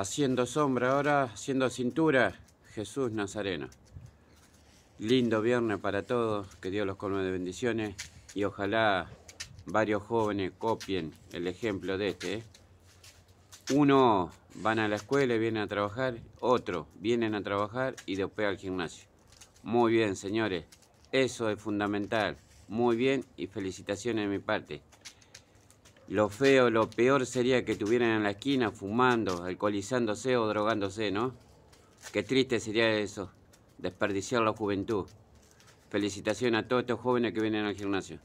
haciendo sombra ahora, haciendo cintura, Jesús Nazareno. Lindo viernes para todos, que Dios los colme de bendiciones y ojalá varios jóvenes copien el ejemplo de este. ¿eh? Uno van a la escuela y vienen a trabajar, otro vienen a trabajar y después al gimnasio. Muy bien, señores, eso es fundamental. Muy bien y felicitaciones de mi parte. Lo feo, lo peor sería que estuvieran en la esquina fumando, alcoholizándose o drogándose, ¿no? Qué triste sería eso, desperdiciar la juventud. Felicitaciones a todos estos jóvenes que vienen al gimnasio.